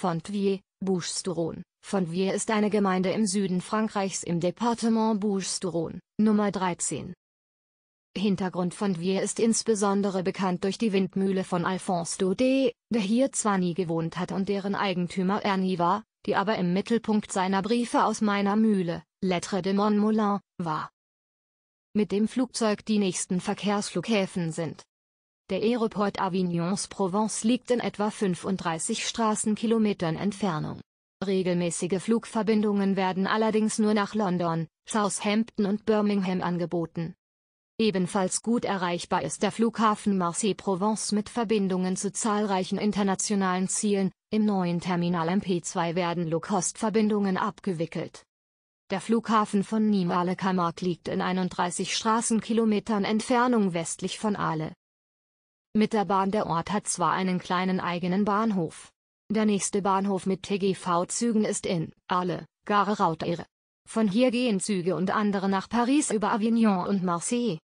Fontvier, Bouches-du-Rhône. Fontvier ist eine Gemeinde im Süden Frankreichs im Departement Bouches-du-Rhône, Nummer 13. Hintergrund von Vier ist insbesondere bekannt durch die Windmühle von Alphonse Daudet, der hier zwar nie gewohnt hat und deren Eigentümer er nie war, die aber im Mittelpunkt seiner Briefe aus meiner Mühle, Lettre de Montmoulin, war. Mit dem Flugzeug die nächsten Verkehrsflughäfen sind der Aéroport Avignons-Provence liegt in etwa 35 Straßenkilometern Entfernung. Regelmäßige Flugverbindungen werden allerdings nur nach London, Southampton und Birmingham angeboten. Ebenfalls gut erreichbar ist der Flughafen Marseille-Provence mit Verbindungen zu zahlreichen internationalen Zielen, im neuen Terminal MP2 werden Low-Cost-Verbindungen abgewickelt. Der Flughafen von Nîmes-Alecamarque liegt in 31 Straßenkilometern Entfernung westlich von Ale. Mit der Bahn der Ort hat zwar einen kleinen eigenen Bahnhof. Der nächste Bahnhof mit TGV-Zügen ist in Arles, Gare Rautere. Von hier gehen Züge und andere nach Paris über Avignon und Marseille.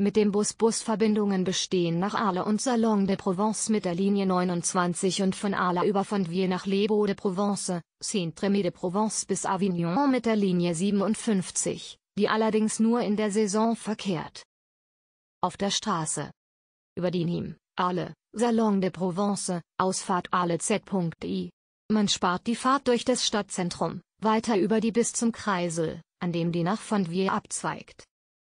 Mit dem Bus Busverbindungen bestehen nach Arles und Salon de Provence mit der Linie 29 und von Arles über Fontvieille nach Les de Provence, Saint-Rémy de Provence bis Avignon mit der Linie 57, die allerdings nur in der Saison verkehrt. Auf der Straße über die Nîmes, alle, Salon de Provence, Ausfahrt z.i. Man spart die Fahrt durch das Stadtzentrum, weiter über die bis zum Kreisel, an dem die nach Fontvieille abzweigt.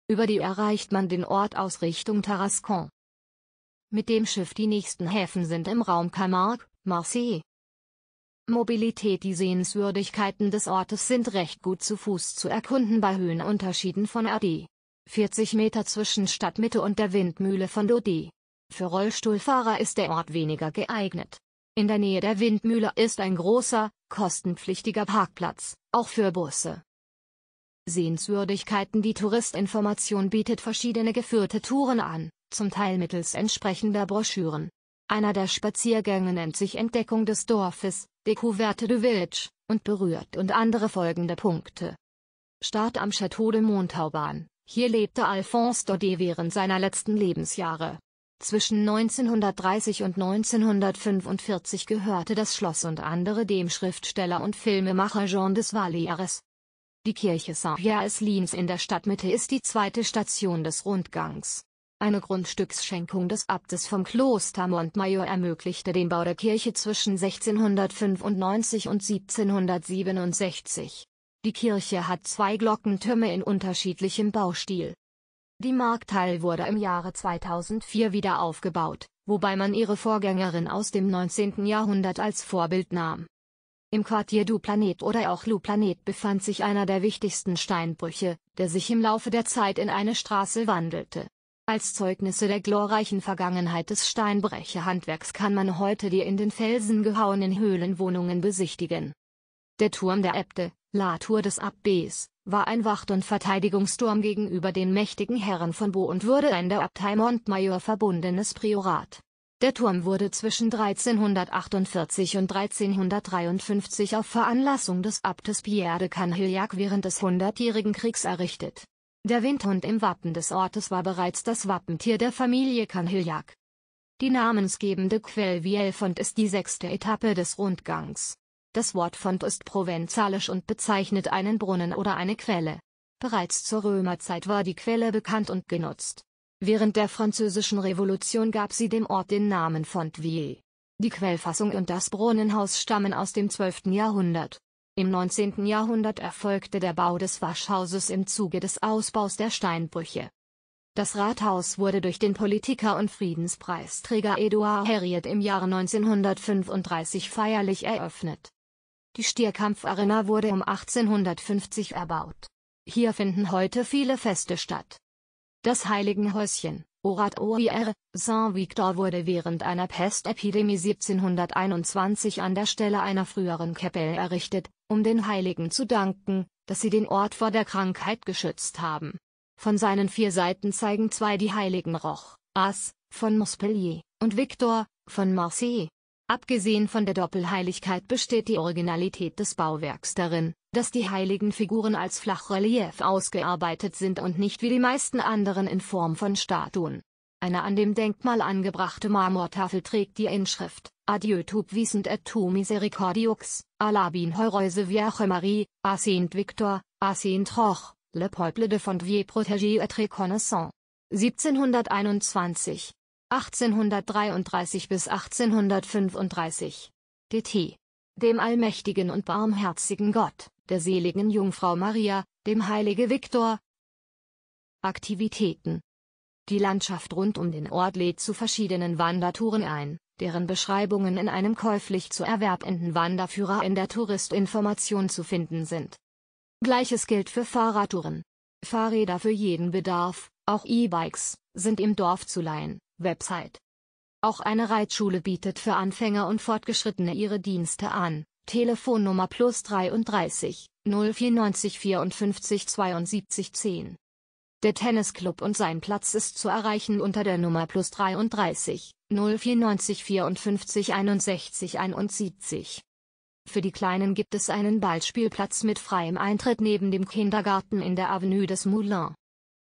Über die erreicht man den Ort aus Richtung Tarascon. Mit dem Schiff die nächsten Häfen sind im Raum Camargue, Marseille. Mobilität Die Sehenswürdigkeiten des Ortes sind recht gut zu Fuß zu erkunden bei Höhenunterschieden von AD 40 Meter zwischen Stadtmitte und der Windmühle von Lodi. Für Rollstuhlfahrer ist der Ort weniger geeignet. In der Nähe der Windmühle ist ein großer, kostenpflichtiger Parkplatz, auch für Busse. Sehenswürdigkeiten Die Touristinformation bietet verschiedene geführte Touren an, zum Teil mittels entsprechender Broschüren. Einer der Spaziergänge nennt sich Entdeckung des Dorfes, Découverte du Village, und berührt und andere folgende Punkte. Start am Château de Montauban, hier lebte Alphonse Daudet während seiner letzten Lebensjahre. Zwischen 1930 und 1945 gehörte das Schloss und andere dem Schriftsteller und Filmemacher Jean des Valieres. Die Kirche saint pierre es in der Stadtmitte ist die zweite Station des Rundgangs. Eine Grundstücksschenkung des Abtes vom Kloster Montmayor ermöglichte den Bau der Kirche zwischen 1695 und 1767. Die Kirche hat zwei Glockentürme in unterschiedlichem Baustil. Die Markthalle wurde im Jahre 2004 wieder aufgebaut, wobei man ihre Vorgängerin aus dem 19. Jahrhundert als Vorbild nahm. Im Quartier Du Planet oder auch Lu Planet befand sich einer der wichtigsten Steinbrüche, der sich im Laufe der Zeit in eine Straße wandelte. Als Zeugnisse der glorreichen Vergangenheit des Steinbrecherhandwerks kann man heute die in den Felsen gehauenen Höhlenwohnungen besichtigen. Der Turm der Äbte, La Tour des Abbes, war ein Wacht- und Verteidigungsturm gegenüber den mächtigen Herren von Bo und wurde ein der Abtei Montmajor verbundenes Priorat. Der Turm wurde zwischen 1348 und 1353 auf Veranlassung des Abtes Pierre de Canhillac während des Hundertjährigen Kriegs errichtet. Der Windhund im Wappen des Ortes war bereits das Wappentier der Familie Canhillac. Die namensgebende Quelle Vielfond ist die sechste Etappe des Rundgangs. Das Wort Font ist provenzalisch und bezeichnet einen Brunnen oder eine Quelle. Bereits zur Römerzeit war die Quelle bekannt und genutzt. Während der Französischen Revolution gab sie dem Ort den Namen Fontvieille. Die Quellfassung und das Brunnenhaus stammen aus dem 12. Jahrhundert. Im 19. Jahrhundert erfolgte der Bau des Waschhauses im Zuge des Ausbaus der Steinbrüche. Das Rathaus wurde durch den Politiker und Friedenspreisträger Eduard Herriot im Jahre 1935 feierlich eröffnet. Die Stierkampfarena wurde um 1850 erbaut. Hier finden heute viele Feste statt. Das Heiligenhäuschen, Orat Oir, Saint-Victor wurde während einer Pestepidemie 1721 an der Stelle einer früheren Kapelle errichtet, um den Heiligen zu danken, dass sie den Ort vor der Krankheit geschützt haben. Von seinen vier Seiten zeigen zwei die Heiligen Roch, As, von Montpellier, und Victor, von Marseille. Abgesehen von der Doppelheiligkeit besteht die Originalität des Bauwerks darin, dass die heiligen Figuren als Flachrelief ausgearbeitet sind und nicht wie die meisten anderen in Form von Statuen. Eine an dem Denkmal angebrachte Marmortafel trägt die Inschrift Adieu tub visent et tu misericordiux, alabin heureuse Vierge Marie, a Saint Victor, a Saint Roch, le peuple de Fontvie protégé et reconnaissant. 1721 1833 bis 1835. DT. Dem allmächtigen und barmherzigen Gott, der seligen Jungfrau Maria, dem heilige Viktor. Aktivitäten. Die Landschaft rund um den Ort lädt zu verschiedenen Wandertouren ein, deren Beschreibungen in einem käuflich zu erwerbenden Wanderführer in der Touristinformation zu finden sind. Gleiches gilt für Fahrradtouren. Fahrräder für jeden Bedarf, auch E-Bikes, sind im Dorf zu leihen. Website. Auch eine Reitschule bietet für Anfänger und Fortgeschrittene ihre Dienste an. Telefonnummer plus 33 0490 54 72 10. Der Tennisclub und sein Platz ist zu erreichen unter der Nummer plus 33 0490 54 61 71. Für die Kleinen gibt es einen Ballspielplatz mit freiem Eintritt neben dem Kindergarten in der Avenue des Moulins.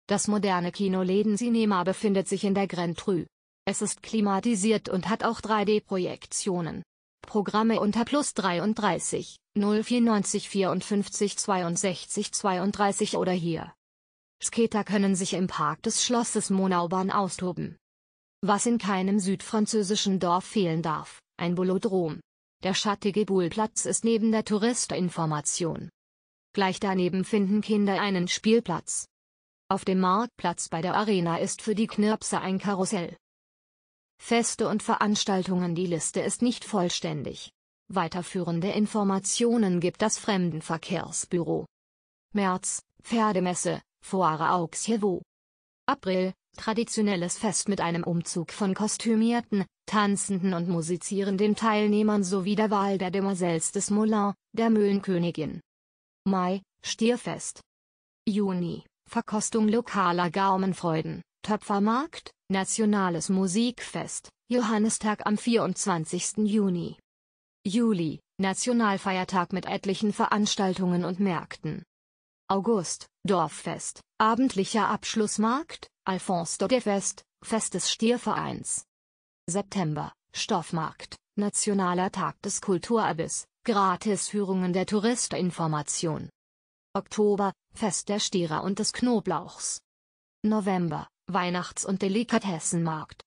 Das moderne kinoläden Cinema befindet sich in der Grand Rue. Es ist klimatisiert und hat auch 3D-Projektionen. Programme unter plus 33, 094 54 62 32 oder hier. Skater können sich im Park des Schlosses Monaubern austoben. Was in keinem südfranzösischen Dorf fehlen darf, ein Bolodrom. Der schattige Bullplatz ist neben der Touristinformation. Gleich daneben finden Kinder einen Spielplatz. Auf dem Marktplatz bei der Arena ist für die Knirpse ein Karussell. Feste und Veranstaltungen Die Liste ist nicht vollständig. Weiterführende Informationen gibt das Fremdenverkehrsbüro. März, Pferdemesse, Foire Auxievo. April, traditionelles Fest mit einem Umzug von kostümierten, tanzenden und musizierenden Teilnehmern sowie der Wahl der Demoiselles des Moulin, der Mühlenkönigin. Mai, Stierfest. Juni, Verkostung lokaler Gaumenfreuden, Töpfermarkt, Nationales Musikfest, Johannistag am 24. Juni. Juli, Nationalfeiertag mit etlichen Veranstaltungen und Märkten. August, Dorffest, abendlicher Abschlussmarkt, Alphonse Dodefest, Fest des Stiervereins. September, Stoffmarkt, Nationaler Tag des Kulturerbes, Gratisführungen der Touristinformation. Oktober, Fest der Stierer und des Knoblauchs. November, Weihnachts- und Delikatessenmarkt.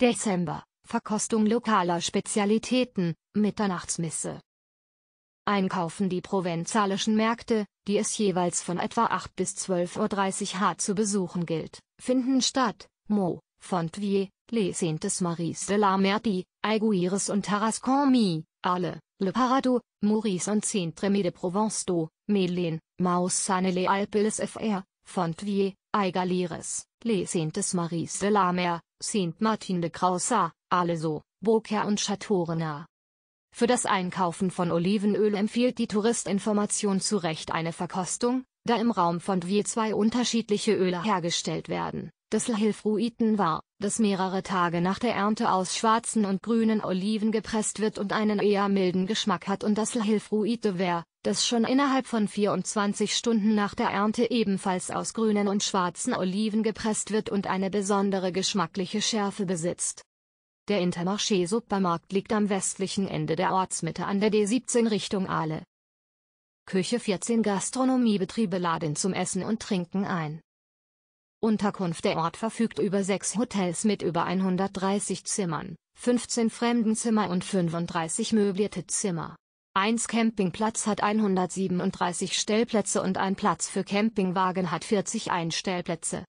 Dezember, Verkostung lokaler Spezialitäten, Mitternachtsmisse. Einkaufen die provenzalischen Märkte, die es jeweils von etwa 8 bis 12.30 Uhr h zu besuchen gilt, finden statt, Mo, Fontvier, Les Saintes Maries de la Merdi, Aiguires und Tarascon Mi, alle, Le Parado, Maurice und Saint-Rémy de Provence do, Mélène, Maussane Alpes FR, Fontvier, Aigalires, Les Saintes Maries de la Mer, Saint Martin de Crausa, Aleso, Beaucaire und Chateaurena. Für das Einkaufen von Olivenöl empfiehlt die Touristinformation zu Recht eine Verkostung, da im Raum von Fontvier zwei unterschiedliche Öle hergestellt werden. Das Lhilfruiten war, das mehrere Tage nach der Ernte aus schwarzen und grünen Oliven gepresst wird und einen eher milden Geschmack hat und das Lhilfruite wär, das schon innerhalb von 24 Stunden nach der Ernte ebenfalls aus grünen und schwarzen Oliven gepresst wird und eine besondere geschmackliche Schärfe besitzt. Der Intermarché-Supermarkt liegt am westlichen Ende der Ortsmitte an der D17 Richtung Aale. Küche 14 Gastronomiebetriebe laden zum Essen und Trinken ein. Unterkunft Der Ort verfügt über sechs Hotels mit über 130 Zimmern, 15 Fremdenzimmer und 35 möblierte Zimmer. 1 Campingplatz hat 137 Stellplätze und ein Platz für Campingwagen hat 41 Stellplätze.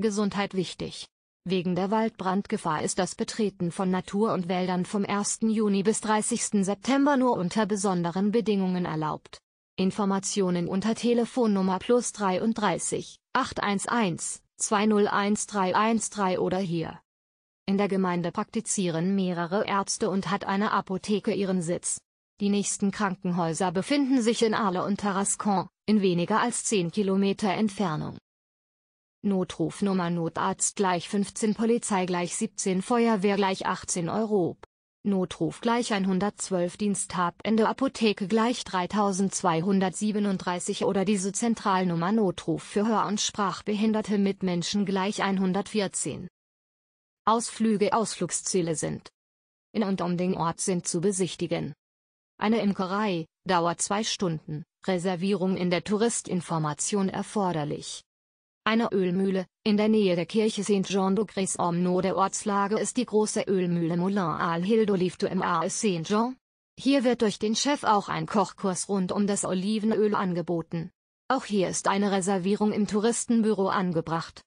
Gesundheit wichtig. Wegen der Waldbrandgefahr ist das Betreten von Natur und Wäldern vom 1. Juni bis 30. September nur unter besonderen Bedingungen erlaubt. Informationen unter Telefonnummer plus 33 811 201 313 oder hier. In der Gemeinde praktizieren mehrere Ärzte und hat eine Apotheke ihren Sitz. Die nächsten Krankenhäuser befinden sich in Arles und Tarascon, in weniger als 10 Kilometer Entfernung. Notrufnummer Notarzt gleich 15 Polizei gleich 17 Feuerwehr gleich 18 Europ. Notruf gleich 112 Dienstabende Apotheke gleich 3237 oder diese Zentralnummer Notruf für Hör- und Sprachbehinderte mit Menschen gleich 114. Ausflüge Ausflugsziele sind. In und um den Ort sind zu besichtigen. Eine Imkerei, dauert zwei Stunden, Reservierung in der Touristinformation erforderlich. Eine Ölmühle, in der Nähe der Kirche St. Jean de Grès Omno der Ortslage ist die große Ölmühle Moulin al Hildolifto du M.A.S. St. Jean. Hier wird durch den Chef auch ein Kochkurs rund um das Olivenöl angeboten. Auch hier ist eine Reservierung im Touristenbüro angebracht.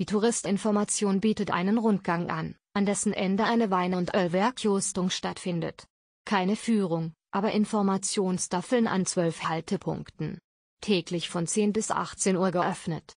Die Touristinformation bietet einen Rundgang an, an dessen Ende eine Wein- und Ölwerkjostung stattfindet. Keine Führung, aber Informationstafeln an zwölf Haltepunkten. Täglich von 10 bis 18 Uhr geöffnet.